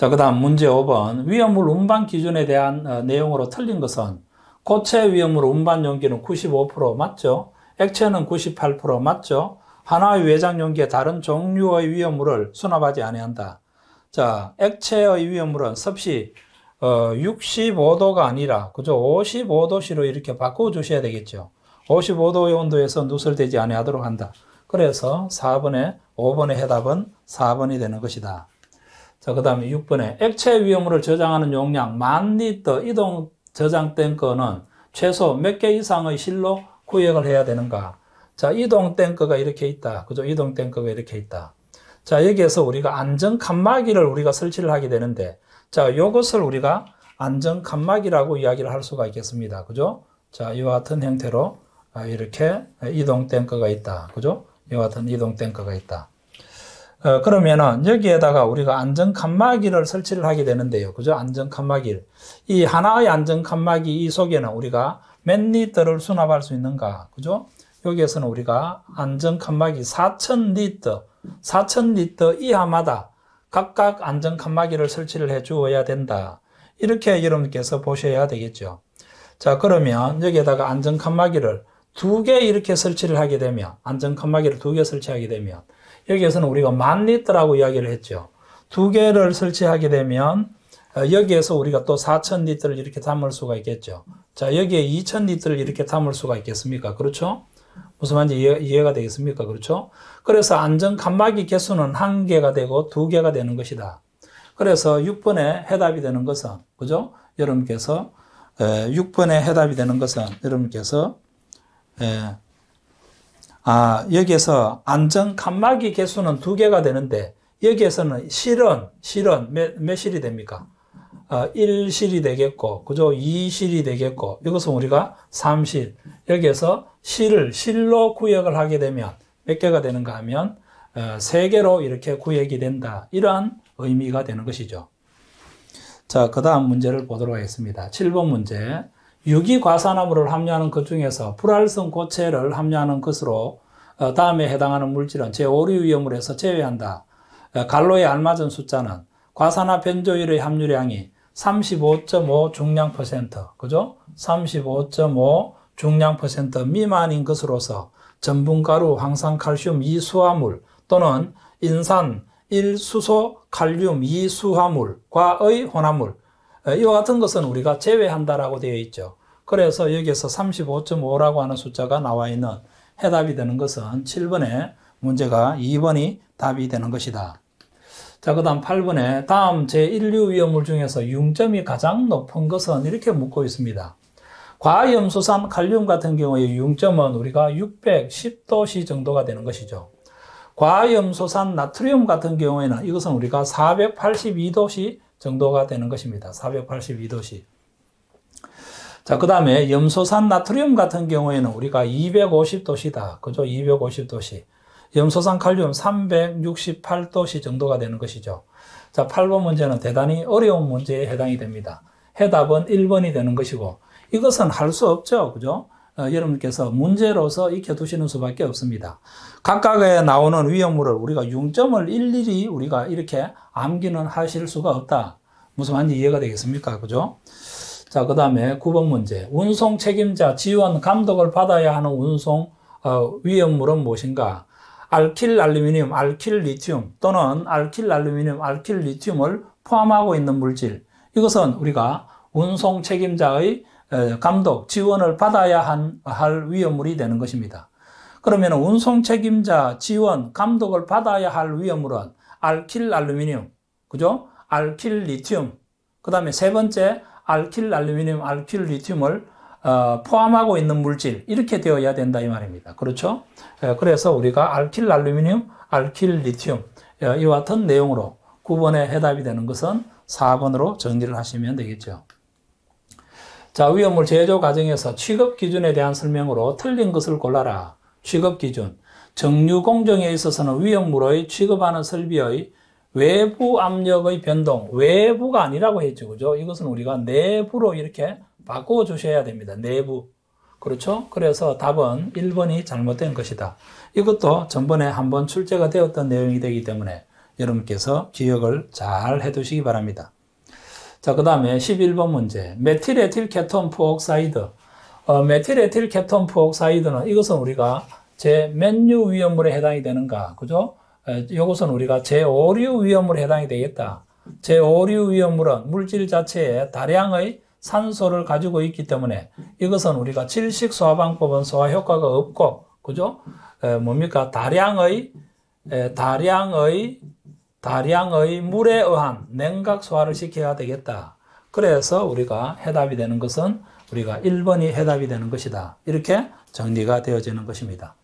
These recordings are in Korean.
자, 그 다음 문제 5번. 위험물 운반 기준에 대한 어, 내용으로 틀린 것은 고체 위험물 운반 용기는 95% 맞죠? 액체는 98% 맞죠? 하나의 외장 용기에 다른 종류의 위험물을 수납하지 아니한다. 자, 액체의 위험물은 섭씨 어, 65도가 아니라 그저 55도씨로 이렇게 바꿔 주셔야 되겠죠. 55도의 온도에서 누설되지 아니하도록 한다. 그래서 4번에 5번의 해답은 4번이 되는 것이다. 자, 그 다음에 6번에 액체 위험물을 저장하는 용량 만 리터 이동 저장 탱커는 최소 몇 개 이상의 실로 구역을 해야 되는가? 자, 이동 탱커가 이렇게 있다. 그죠? 이동 탱커가 이렇게 있다. 자, 여기에서 우리가 안전 칸막이를 우리가 설치를 하게 되는데, 자, 요것을 우리가 안전 칸막이라고 이야기를 할 수가 있겠습니다. 그죠? 자, 이와 같은 형태로 아, 이렇게 이동 탱커가 있다. 그죠? 이와 같은 이동 탱커가 있다. 어, 그러면은 여기에다가 우리가 안전 칸막이를 설치를 하게 되는데요. 그죠? 안전 칸막이를. 이 하나의 안전 칸막이 이 속에는 우리가 몇 리터를 수납할 수 있는가. 그죠? 여기에서는 우리가 안전 칸막이 4 0 0 0 리터, 4 0 0 0 리터 이하마다 각각 안전 칸막이를 설치를 해 주어야 된다. 이렇게 여러분께서 보셔야 되겠죠. 자, 그러면 여기에다가 안전 칸막이를 두개 이렇게 설치를 하게 되면 안전 칸막이를 두 개 설치하게 되면 여기에서는 우리가 만 리터라고 이야기를 했죠. 두 개를 설치하게 되면 어, 여기에서 우리가 또 4천 리터를 이렇게 담을 수가 있겠죠. 자 여기에 2천 리터를 이렇게 담을 수가 있겠습니까? 그렇죠? 무슨 말인지 이해, 가 되겠습니까? 그렇죠? 그래서 안전 칸막이 개수는 한 개가 되고 두 개가 되는 것이다. 그래서 6번에 해답이 되는 것은 그죠? 여러분께서 6번에 해답이 되는 것은 여러분께서 예. 아, 여기에서 안정 칸막이 개수는 두 개가 되는데, 여기에서는 실은, 실은 몇, 몇 실이 됩니까? 아, 1실이 되겠고, 그죠? 2실이 되겠고, 이것은 우리가 3실. 여기에서 실을 실로 구역을 하게 되면 몇 개가 되는가 하면, 어, 개로 이렇게 구역이 된다. 이러한 의미가 되는 것이죠. 자, 그 다음 문제를 보도록 하겠습니다. 7번 문제. 유기과산화물을 함유하는 것 중에서 불활성 고체를 함유하는 것으로 어, 다음에 해당하는 물질은 제5류 위험으로 해서 제외한다. 어, 갈로에 알맞은 숫자는 과산화 변조율의 함유량이 35.5 중량 퍼센트, 그죠? 35.5 중량 퍼센트 미만인 것으로서 전분가루, 황산칼슘, 이수화물 또는 인산, 1수소, 칼륨, 이수화물과의 혼합물, 이와 같은 것은 우리가 제외한다라고 되어 있죠. 그래서 여기에서 35.5라고 하는 숫자가 나와 있는 해답이 되는 것은 7번의 문제가 2번이 답이 되는 것이다. 자, 그 다음 8번에 다음 제1류 위험물 중에서 융점이 가장 높은 것은 이렇게 묻고 있습니다. 과염수산 칼륨 같은 경우에 융점은 우리가 610도씨 정도가 되는 것이죠. 과염수산 나트륨 같은 경우에는 이것은 우리가 482도씨 정도가 되는 것입니다. 482도씨. 자, 그 다음에 염소산 나트륨 같은 경우에는 우리가 250도씨다. 그죠? 250도씨. 염소산 칼륨 368도씨 정도가 되는 것이죠. 자, 8번 문제는 대단히 어려운 문제에 해당이 됩니다. 해답은 1번이 되는 것이고, 이것은 할 수 없죠. 그죠? 어, 여러분께서 문제로서 익혀두시는 수밖에 없습니다. 각각에 나오는 위험물을 우리가 융점을 일일이 우리가 이렇게 암기는 하실 수가 없다. 무슨 말인지 이해가 되겠습니까? 그죠? 자, 그 다음에 9번 문제. 운송 책임자 지원 감독을 받아야 하는 운송 어, 위험물은 무엇인가? 알킬 알루미늄, 알킬 리튬 또는 알킬 알루미늄, 알킬 리튬을 포함하고 있는 물질. 이것은 우리가 운송 책임자의 감독, 지원을 받아야 한, 할 위험물이 되는 것입니다. 그러면 운송 책임자, 지원, 감독을 받아야 할 위험물은 알킬 알루미늄, 그죠? 알킬 리튬, 그 다음에 세 번째 알킬 알루미늄, 알킬 리튬을 어, 포함하고 있는 물질 이렇게 되어야 된다 이 말입니다. 그렇죠? 예, 그래서 우리가 알킬 알루미늄, 알킬 리튬 이와 같은 내용으로 9번에 해답이 되는 것은 4번으로 정리를 하시면 되겠죠. 자, 위험물 제조 과정에서 취급 기준에 대한 설명으로 틀린 것을 골라라. 취급 기준. 정류 공정에 있어서는 위험물의 취급하는 설비의 외부 압력의 변동, 외부가 아니라고 했죠. 그죠? 이것은 우리가 내부로 이렇게 바꿔 주셔야 됩니다. 내부. 그렇죠? 그래서 답은 1번이 잘못된 것이다. 이것도 전번에 한번 출제가 되었던 내용이 되기 때문에 여러분께서 기억을 잘 해 두시기 바랍니다. 자, 그 다음에 11번 문제. 메틸에틸 케톤 푸옥사이드. 어, 메틸에틸 케톤 푸옥사이드는 이것은 우리가 제 맨유 위험물에 해당이 되는가. 그죠? 에, 이것은 우리가 제오류 위험물에 해당이 되겠다. 제오류 위험물은 물질 자체에 다량의 산소를 가지고 있기 때문에 이것은 우리가 질식 소화방법은 소화 효과가 없고, 그죠? 에, 뭡니까? 다량의, 에, 다량의 다량의 물에 의한 냉각 소화를 시켜야 되겠다. 그래서 우리가 해답이 되는 것은 우리가 1번이 해답이 되는 것이다. 이렇게 정리가 되어지는 것입니다.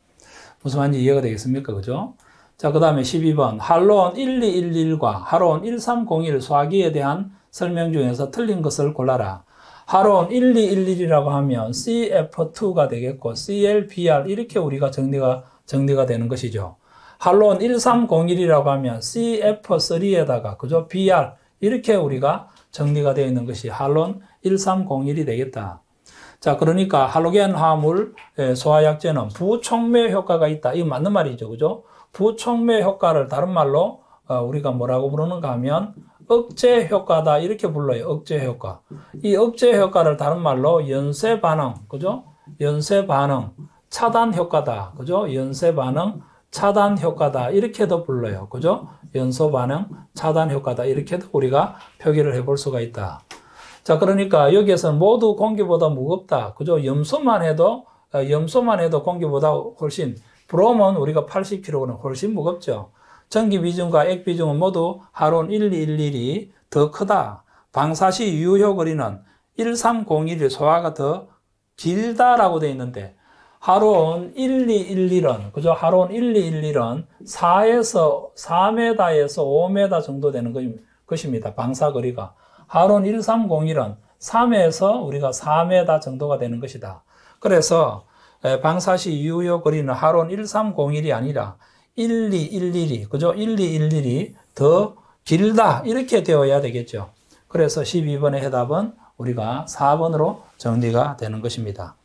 무슨 말인지 이해가 되겠습니까? 그죠? 자, 그 다음에 12번. 할로온 1211과 하로온 1301 소화기에 대한 설명 중에서 틀린 것을 골라라. 하로온 1211이라고 하면 CF2가 되겠고, CLPR 이렇게 우리가 정리가, 정리가 되는 것이죠. 할론 1301이라고 하면 CF3에다가 그저 BR 이렇게 우리가 정리가 되어 있는 것이 할론 1301이 되겠다. 자, 그러니까 할로겐 화물 예, 소화약제는 부촉매 효과가 있다. 이거 맞는 말이죠. 그죠? 부촉매 효과를 다른 말로 어, 우리가 뭐라고 부르는가 하면 억제 효과다. 이렇게 불러요. 억제 효과. 이 억제 효과를 다른 말로 연쇄 반응. 그죠? 연쇄 반응. 차단 효과다. 그죠? 연쇄 반응 차단 효과다 이렇게도 불러요. 그죠? 연소 반응 차단 효과다 이렇게도 우리가 표기를 해볼 수가 있다. 자, 그러니까 여기에서 모두 공기보다 무겁다. 그죠? 염소만 해도 아, 염소만 해도 공기보다 훨씬 브롬은 우리가 8 0 k g 은 훨씬 무겁죠. 전기 비중과 액 비중은 모두 하론 1211이 더 크다. 방사시 유효 거리는 1301이 소화가 더 길다라고 되어 있는데 하론 1211은, 그죠? 하론 1211은 4에서, 4m에서 5m 정도 되는 것입니다. 방사거리가. 하론 1301은 3에서 우리가 4m 정도가 되는 것이다. 그래서 방사시 유효 거리는 하론 1301이 아니라 1211이, 그죠? 1211이 더 길다. 이렇게 되어야 되겠죠. 그래서 12번의 해답은 우리가 4번으로 정리가 되는 것입니다.